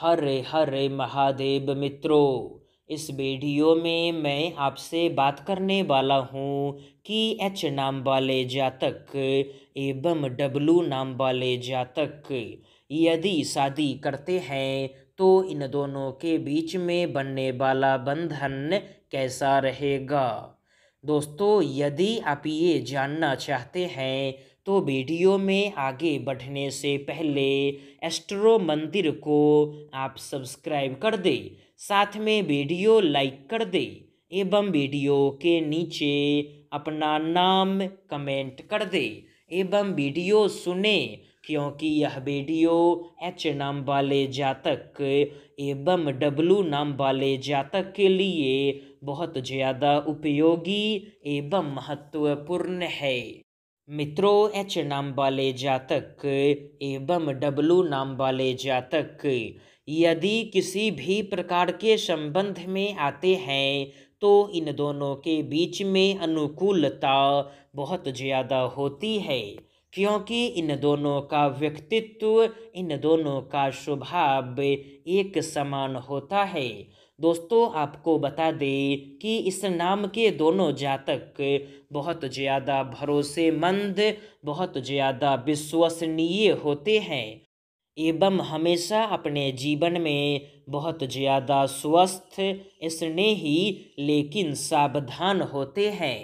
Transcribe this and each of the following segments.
हरे हरे महादेव मित्रों इस वीडियो में मैं आपसे बात करने वाला हूँ कि एच नाम वाले जातक एवं डब्लू नाम वाले जातक यदि शादी करते हैं तो इन दोनों के बीच में बनने वाला बंधन कैसा रहेगा दोस्तों यदि आप ये जानना चाहते हैं तो वीडियो में आगे बढ़ने से पहले एस्ट्रो मंदिर को आप सब्सक्राइब कर दें साथ में वीडियो लाइक कर दे एवं वीडियो के नीचे अपना नाम कमेंट कर दें एवं वीडियो सुने क्योंकि यह वीडियो एच नाम वाले जातक एवं डब्लू नाम वाले जातक के लिए बहुत ज़्यादा उपयोगी एवं महत्वपूर्ण है मित्रों एच नाम वाले जातक एवं डब्लू नाम वाले जातक यदि किसी भी प्रकार के संबंध में आते हैं तो इन दोनों के बीच में अनुकूलता बहुत ज़्यादा होती है क्योंकि इन दोनों का व्यक्तित्व इन दोनों का स्वभाव एक समान होता है दोस्तों आपको बता दें कि इस नाम के दोनों जातक बहुत ज़्यादा भरोसेमंद बहुत ज़्यादा विश्वसनीय होते हैं एवं हमेशा अपने जीवन में बहुत ज़्यादा स्वस्थ स्नेही लेकिन सावधान होते हैं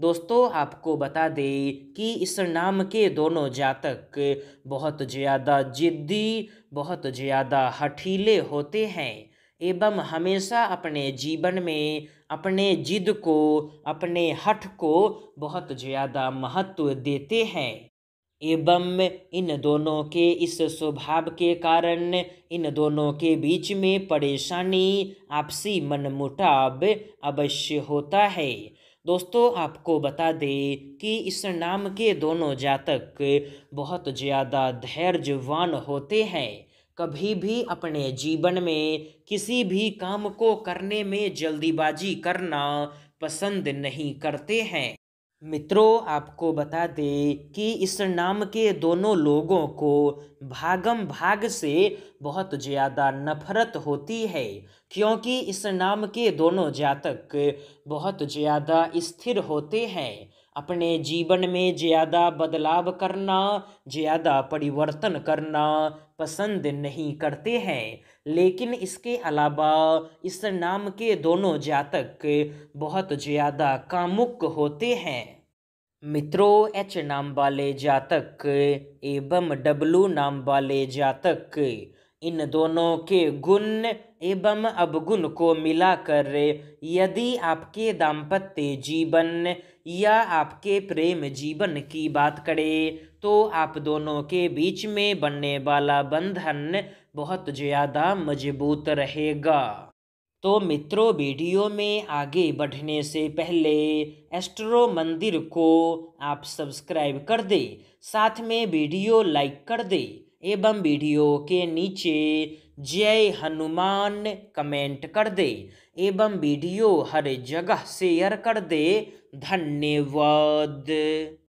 दोस्तों आपको बता दें कि इस नाम के दोनों जातक बहुत ज़्यादा जिद्दी बहुत ज़्यादा हठीले होते हैं एवं हमेशा अपने जीवन में अपने जिद को अपने हठ को बहुत ज़्यादा महत्व देते हैं एवं इन दोनों के इस स्वभाव के कारण इन दोनों के बीच में परेशानी आपसी मनमुटाव अवश्य होता है दोस्तों आपको बता दें कि इस नाम के दोनों जातक बहुत ज़्यादा धैर्यवान होते हैं कभी भी अपने जीवन में किसी भी काम को करने में जल्दीबाजी करना पसंद नहीं करते हैं मित्रों आपको बता दें कि इस नाम के दोनों लोगों को भागम भाग से बहुत ज़्यादा नफरत होती है क्योंकि इस नाम के दोनों जातक बहुत ज़्यादा स्थिर होते हैं अपने जीवन में ज़्यादा बदलाव करना ज़्यादा परिवर्तन करना पसंद नहीं करते हैं लेकिन इसके अलावा इस नाम के दोनों जातक बहुत ज़्यादा कामुक होते हैं मित्रों एच नाम वाले जातक एवं डब्लू नाम वाले जातक इन दोनों के गुण एवं अवगुण को मिलाकर यदि आपके दाम्पत्य जीवन या आपके प्रेम जीवन की बात करें तो आप दोनों के बीच में बनने वाला बंधन बहुत ज़्यादा मजबूत रहेगा तो मित्रों वीडियो में आगे बढ़ने से पहले एस्ट्रो मंदिर को आप सब्सक्राइब कर दें साथ में वीडियो लाइक कर दें एवं वीडियो के नीचे जय हनुमान कमेंट कर दे एवं वीडियो हर जगह शेयर कर दे धन्यवाद